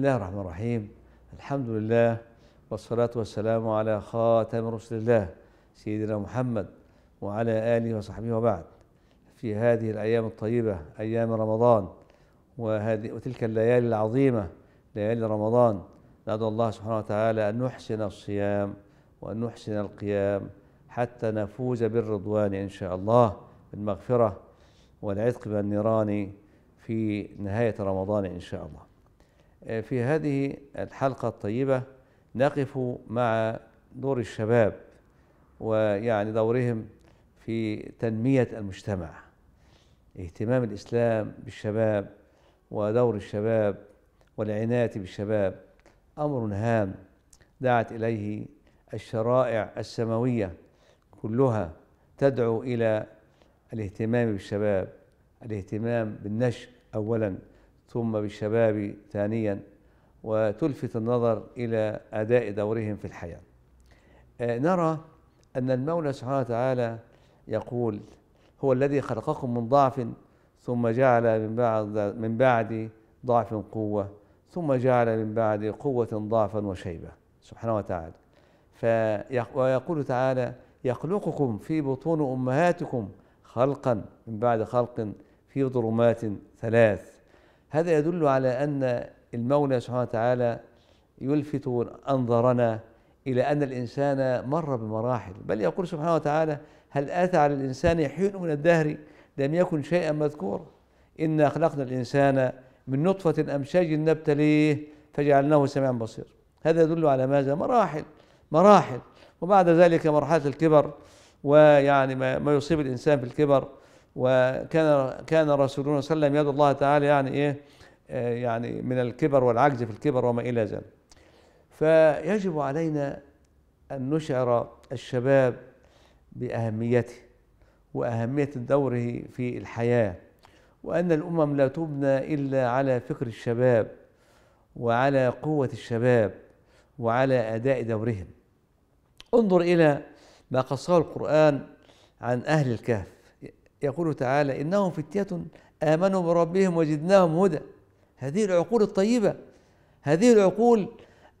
الله الرحمن الرحيم الحمد لله والصلاة والسلام على خاتم رسل الله سيدنا محمد وعلى آله وصحبه وبعد في هذه الأيام الطيبة أيام رمضان وهذه وتلك الليالي العظيمة ليالي رمضان ندعو الله سبحانه وتعالى أن نحسن الصيام وأن نحسن القيام حتى نفوز بالرضوان إن شاء الله بالمغفرة والعتق من النيران في نهاية رمضان إن شاء الله آه، في هذه الحلقة الطيبة نقف مع دور الشباب ويعني دورهم في تنمية المجتمع اهتمام الإسلام بالشباب ودور الشباب والعناية بالشباب أمر هام دعت إليه الشرائع السماوية كلها تدعو إلى الاهتمام بالشباب الاهتمام بالنشء أولاً ثم بالشباب ثانيا وتلفت النظر إلى أداء دورهم في الحياة آه، نرى أن المولى سبحانه وتعالى يقول هو الذي خلقكم من ضعف ثم جعل من بعد من بعد ضعف قوة ثم جعل من بعد قوة ضعفا وشيبة سبحانه وتعالى ويقول تعالى يخلقكم في بطون أمهاتكم خلقا من بعد خلق في ظلمات ثلاث هذا يدل على أن المولى سبحانه وتعالى يلفت أنظرنا إلى أن الإنسان مر بمراحل بل يقول سبحانه وتعالى هل آتى على الإنسان حين من الدهر لم يكن شيئا مذكورا إنا خلقنا الإنسان من نطفة أمشاج نبتليه فجعلناه سميعا بصيرا هذا يدل على ماذا؟ مراحل مراحل وبعد ذلك مرحلة الكبر ويعني ما يصيب الإنسان في الكبر وكان كان رسولنا صلى الله عليه وسلم يدعو الله تعالى يعني ايه آه، يعني من الكبر والعجز في الكبر وما الى ذلك. فيجب علينا ان نشعر الشباب باهميته واهميه دوره في الحياه وان الامم لا تبنى الا على فكر الشباب وعلى قوه الشباب وعلى اداء دورهم. انظر الى ما قصه القران عن اهل الكهف يقول تعالى إنهم فتية آمنوا بربهم وزدناهم هدى هذه العقول الطيبة هذه العقول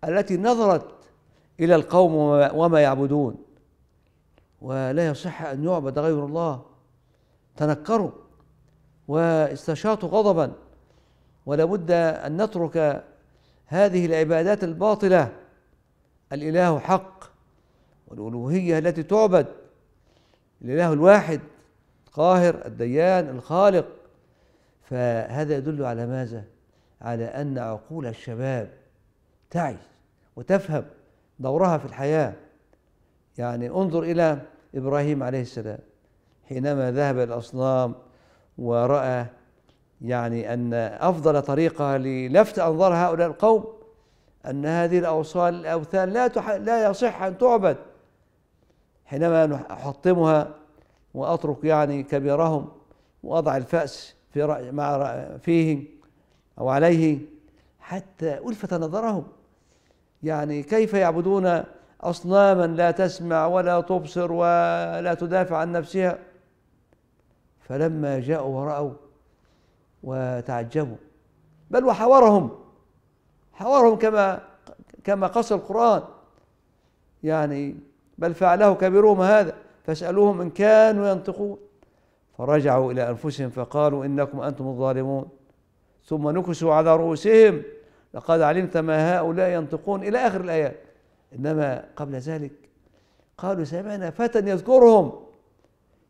التي نظرت إلى القوم وما يعبدون ولا يصح أن يعبد غير الله تنكروا واستشاطوا غضبا ولا بد أن نترك هذه العبادات الباطلة الإله حق والألوهية التي تعبد الإله الواحد القاهر الديان الخالق فهذا يدل على ماذا؟ على أن عقول الشباب تعي وتفهم دورها في الحياة يعني انظر إلى إبراهيم عليه السلام حينما ذهب إلى الأصنام ورأى يعني أن أفضل طريقة للفت أنظار هؤلاء القوم أن هذه الأوصال الأوثان لا لا يصح أن تعبد حينما نحطمها وأترك يعني كبيرهم وأضع الفأس في رأي مع رأي فيه أو عليه حتى ألفت نظرهم يعني كيف يعبدون أصناما لا تسمع ولا تبصر ولا تدافع عن نفسها فلما جاءوا ورأوا وتعجبوا بل وحاورهم حاورهم كما كما قص القرآن يعني بل فعله كبيرهم هذا فاسألوهم إن كانوا ينطقون فرجعوا إلى أنفسهم فقالوا إنكم أنتم الظالمون ثم نكسوا على رؤوسهم لقد علمت ما هؤلاء ينطقون إلى آخر الآيات إنما قبل ذلك قالوا سمعنا فتى يذكرهم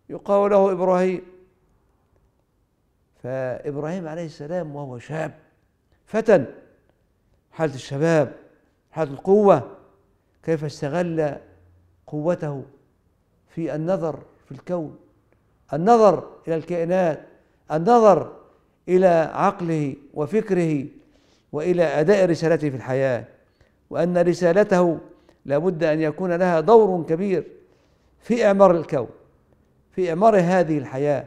يقال له إبراهيم فإبراهيم عليه السلام وهو شاب فتى حالة الشباب حالة القوة كيف استغل قوته في النظر في الكون النظر الى الكائنات النظر الى عقله وفكره والى اداء رسالته في الحياه وان رسالته لابد ان يكون لها دور كبير في اعمار الكون في اعمار هذه الحياه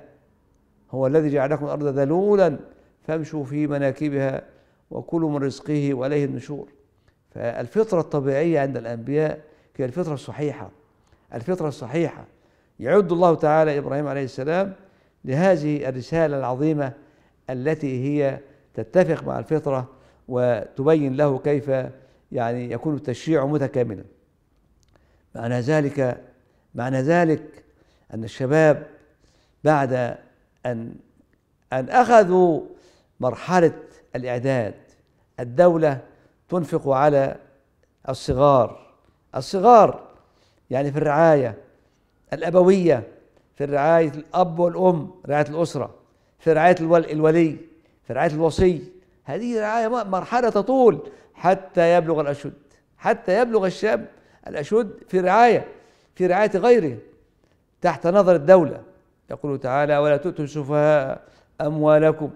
هو الذي جعلكم الارض ذلولا فامشوا في مناكبها وكلوا من رزقه واليه النشور فالفطره الطبيعيه عند الانبياء هي الفطره الصحيحه الفطرة الصحيحة يعد الله تعالى إبراهيم عليه السلام لهذه الرسالة العظيمة التي هي تتفق مع الفطرة وتبين له كيف يعني يكون التشريع متكاملا معنى ذلك معنى ذلك أن الشباب بعد أن أن أخذوا مرحلة الإعداد الدولة تنفق على الصغار الصغار يعني في الرعاية الأبوية في رعاية الأب والأم رعاية الأسرة في رعاية الولي في رعاية الوصي هذه رعاية مرحلة تطول حتى يبلغ الأشد حتى يبلغ الشاب الأشد في رعاية في رعاية غيره تحت نظر الدولة يقول تعالى ولا تؤتوا السفهاء أموالكم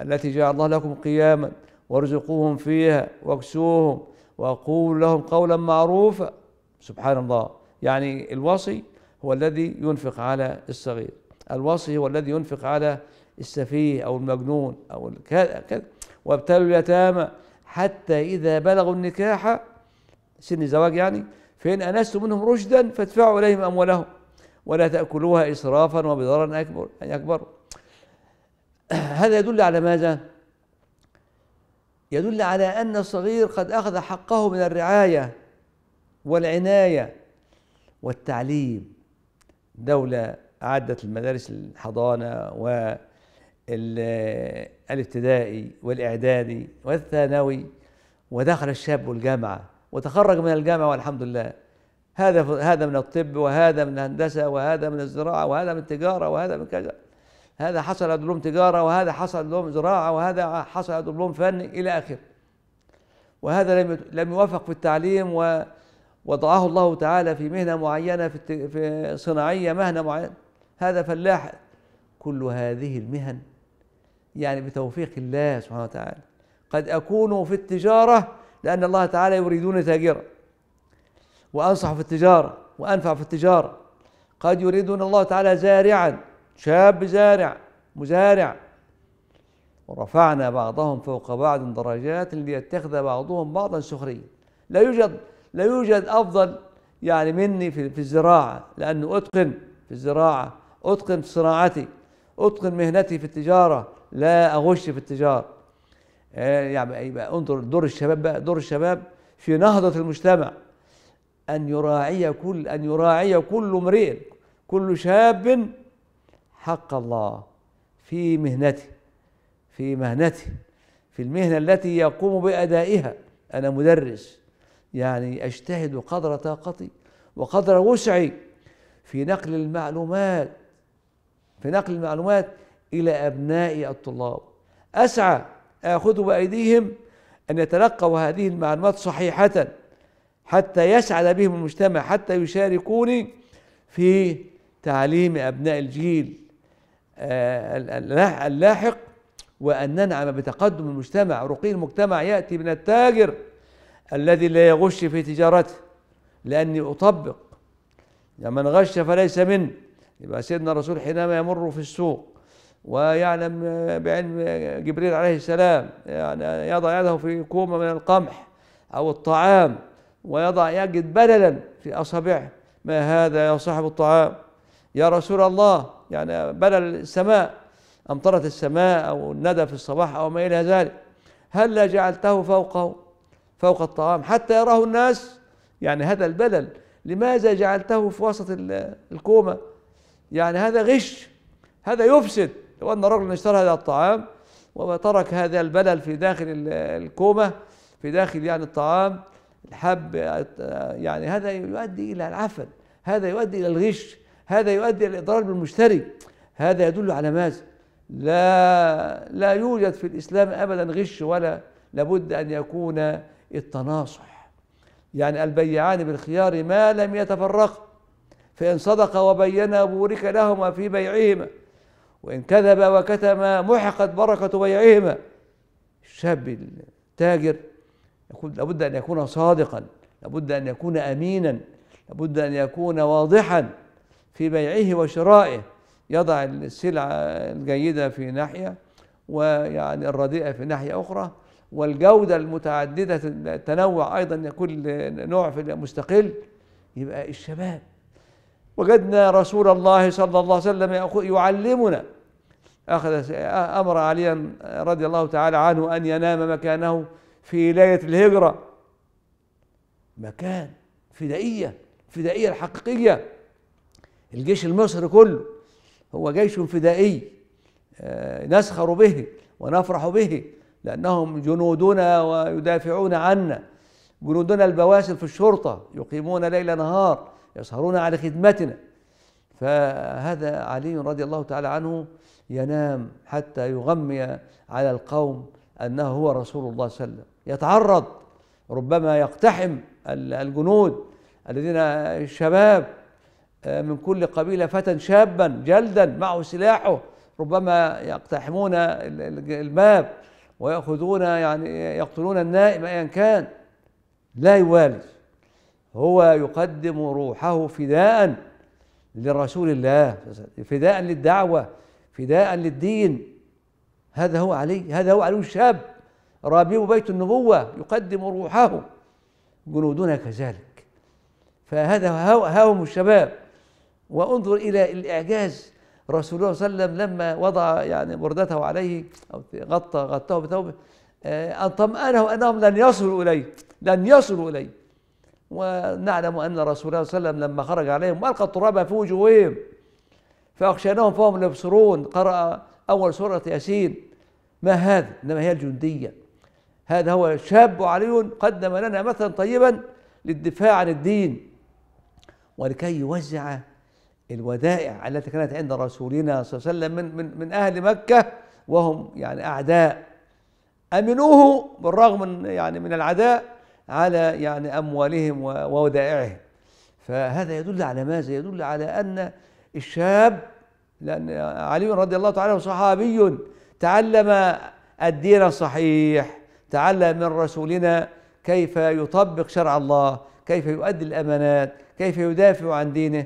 التي جعل الله لكم قياما وارزقوهم فيها واكسوهم وقولوا لهم قولا معروفا سبحان الله يعني الوصي هو الذي ينفق على الصغير الوصي هو الذي ينفق على السفيه أو المجنون أو كذا وابتلوا اليتامى حتى إذا بلغوا النكاح سن الزواج يعني فإن أنستم منهم رشدا فادفعوا إليهم أموالهم ولا تأكلوها إسرافا وبضرا أكبر أن يكبروا هذا يدل على ماذا؟ يدل على أن الصغير قد أخذ حقه من الرعاية والعناية والتعليم دولة عدت المدارس الحضانة والابتدائي والإعدادي والثانوي ودخل الشاب الجامعة وتخرج من الجامعة والحمد لله هذا هذا من الطب وهذا من الهندسة وهذا من الزراعة وهذا من التجارة وهذا من كذا هذا حصل دبلوم تجارة وهذا حصل دبلوم زراعة وهذا حصل دبلوم فني إلى آخره وهذا لم لم يوفق في التعليم و وضعه الله تعالى في مهنة معينة في, صناعية مهنة معينة هذا فلاح كل هذه المهن يعني بتوفيق الله سبحانه وتعالى قد أكون في التجارة لأن الله تعالى يريدون تاجرا وأنصح في التجارة وأنفع في التجارة قد يريدون الله تعالى زارعا شاب زارع مزارع ورفعنا بعضهم فوق بعض درجات ليتخذ بعضهم بعضا سخريا لا يوجد لا يوجد أفضل يعني مني في, في الزراعة لأنه أتقن في الزراعة أتقن في صناعتي أتقن مهنتي في التجارة لا أغش في التجارة آه، يعني يبقى انظر دور الشباب بقى دور الشباب في نهضة المجتمع أن يراعي كل أن يراعي كل امرئ كل شاب حق الله في مهنته في مهنته في المهنة التي يقوم بأدائها أنا مدرس يعني أجتهد قدر طاقتي وقدر وسعي في نقل المعلومات في نقل المعلومات إلى أبنائي الطلاب أسعى آخذ بأيديهم أن يتلقوا هذه المعلومات صحيحة حتى يسعد بهم المجتمع حتى يشاركوني في تعليم أبناء الجيل آه، اللاحق وأن ننعم بتقدم المجتمع رقي المجتمع يأتي من التاجر الذي لا يغش في تجارته لأني أطبق يعني من غش فليس من يبقى سيدنا الرسول حينما يمر في السوق ويعلم بعلم جبريل عليه السلام يعني يضع يده في كومة من القمح أو الطعام ويضع يجد بللا في أصابعه ما هذا يا صاحب الطعام يا رسول الله يعني بلل السماء أمطرت السماء أو الندى في الصباح أو ما إلى ذلك هل جعلته فوقه فوق الطعام حتى يراه الناس يعني هذا البلل لماذا جعلته في وسط الكومة يعني هذا غش هذا يفسد لو أن رجلا اشترى هذا الطعام وترك هذا البلل في داخل الكومة في داخل يعني الطعام الحب يعني هذا يؤدي إلى العفن هذا يؤدي إلى الغش هذا يؤدي إلى الإضرار بالمشتري هذا يدل على ماذا لا لا يوجد في الإسلام أبدا غش ولا لابد أن يكون التناصح يعني البيعان بالخيار ما لم يتفرقا فإن صدق وبينا بورك لهما في بيعهما وإن كذب وكتما محقت بركة بيعهما الشاب التاجر يقول لابد أن يكون صادقا لابد أن يكون أمينا لابد أن يكون واضحا في بيعه وشرائه يضع السلعة الجيدة في ناحية ويعني الرديئة في ناحية أخرى والجودة المتعددة التنوع أيضا كل نوع في مستقل يبقى الشباب وجدنا رسول الله صلى الله عليه وسلم يعلمنا أخذ أمر عليا رضي الله تعالى عنه أن ينام مكانه في ليلة الهجرة مكان فدائية فدائية الحقيقية الجيش المصري كله هو جيش فدائي آه، نسخر به ونفرح به لأنهم جنودنا ويدافعون عنا جنودنا البواسل في الشرطة يقيمون ليل نهار يسهرون على خدمتنا فهذا علي رضي الله تعالى عنه ينام حتى يغمي على القوم أنه هو رسول الله صلى الله عليه وسلم يتعرض ربما يقتحم الجنود الذين الشباب آه، من كل قبيلة فتى شابا جلدا معه سلاحه ربما يقتحمون الباب ويأخذون يعني يقتلون النائم أيا كان لا يوالي هو يقدم روحه فداء لرسول الله فداء للدعوة فداء للدين هذا هو علي هذا هو علي الشاب رابيب بيت النبوة يقدم روحه جنودنا كذلك فهذا هم الشباب وانظر إلى الإعجاز رسول الله صلى الله عليه وسلم لما وضع يعني بردته عليه أو غطى غطاه بثوبه أن آه، طمأنه أنهم لن يصلوا إليه لن يصلوا إليه ونعلم أن رسول الله صلى الله عليه وسلم لما خرج عليهم ألقى التراب في وجوههم فأخشيناهم فهم يبصرون قرأ أول سورة ياسين ما هذا إنما هي الجندية هذا هو شاب علي قدم لنا مثلا طيبا للدفاع عن الدين ولكي يوزع الودائع التي كانت عند رسولنا صلى الله عليه وسلم من من من اهل مكه وهم يعني اعداء امنوه بالرغم من يعني من العداء على يعني اموالهم وودائعهم فهذا يدل على ماذا؟ يدل على ان الشاب لان علي رضي الله تعالى صحابي تعلم الدين الصحيح تعلم من رسولنا كيف يطبق شرع الله كيف يؤدي الامانات كيف يدافع عن دينه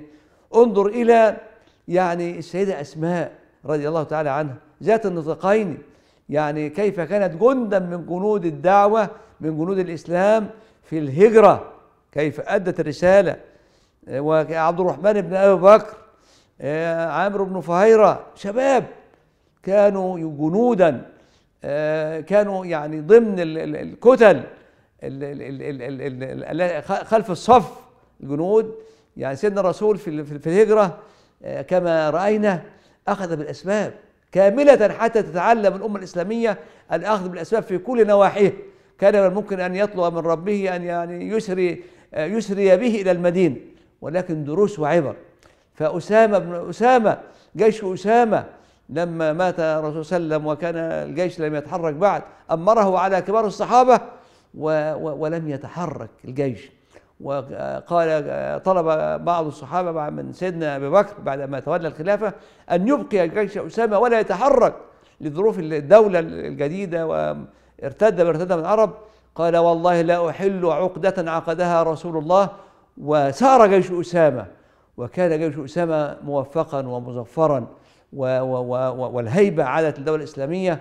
انظر إلى يعني السيدة أسماء رضي الله تعالى عنها ذات النطقين يعني كيف كانت جندا من جنود الدعوة من جنود الإسلام في الهجرة كيف أدت الرسالة آه، وعبد الرحمن بن أبي بكر آه، عامر بن فهيرة شباب كانوا جنودا آه، كانوا يعني ضمن الكتل خلف الصف الجنود يعني سيدنا الرسول في في الهجرة آه، كما رأينا أخذ بالأسباب كاملة حتى تتعلم الأمة الإسلامية الأخذ بالأسباب في كل نواحيه كان من الممكن أن يطلب من ربه أن يعني يسري آه، يسري به إلى المدينة ولكن دروس وعبر فأسامة بن أسامة جيش أسامة لما مات الرسول صلى الله عليه وسلم وكان الجيش لم يتحرك بعد أمره على كبار الصحابة ولم يتحرك الجيش وقال طلب بعض الصحابة من سيدنا أبي بكر بعدما تولى الخلافة أن يبقي جيش أسامة ولا يتحرك لظروف الدولة الجديدة وارتد من ارتد من العرب قال والله لا أحل عقدة عقدها رسول الله وسار جيش أسامة وكان جيش أسامة موفقا ومظفرا والهيبة عادت للدولة الإسلامية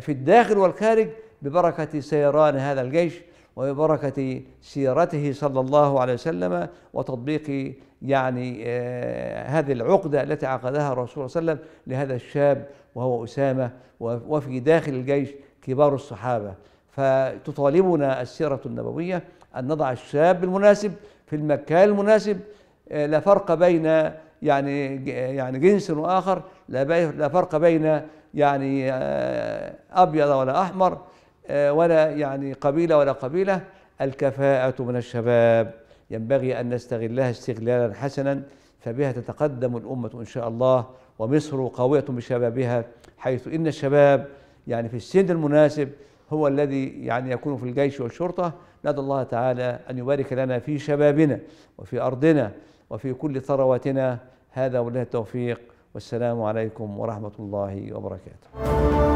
في الداخل والخارج ببركة سيران هذا الجيش وببركة سيرته صلى الله عليه وسلم وتطبيق يعني آه، هذه العقدة التي عقدها الرسول صلى الله عليه وسلم لهذا الشاب وهو أسامة وفي داخل الجيش كبار الصحابة فتطالبنا السيرة النبوية أن نضع الشاب المناسب في المكان المناسب آه، لا فرق بين يعني يعني جنس واخر لا فرق بين يعني آه، ابيض ولا احمر آه، ولا يعني قبيلة ولا قبيلة الكفاءة من الشباب ينبغي أن نستغلها استغلالا حسنا فبها تتقدم الأمة إن شاء الله ومصر قوية بشبابها حيث إن الشباب يعني في السن المناسب هو الذي يعني يكون في الجيش والشرطة ندعو الله تعالى أن يبارك لنا في شبابنا وفي أرضنا وفي كل ثرواتنا هذا ولله التوفيق والسلام عليكم ورحمة الله وبركاته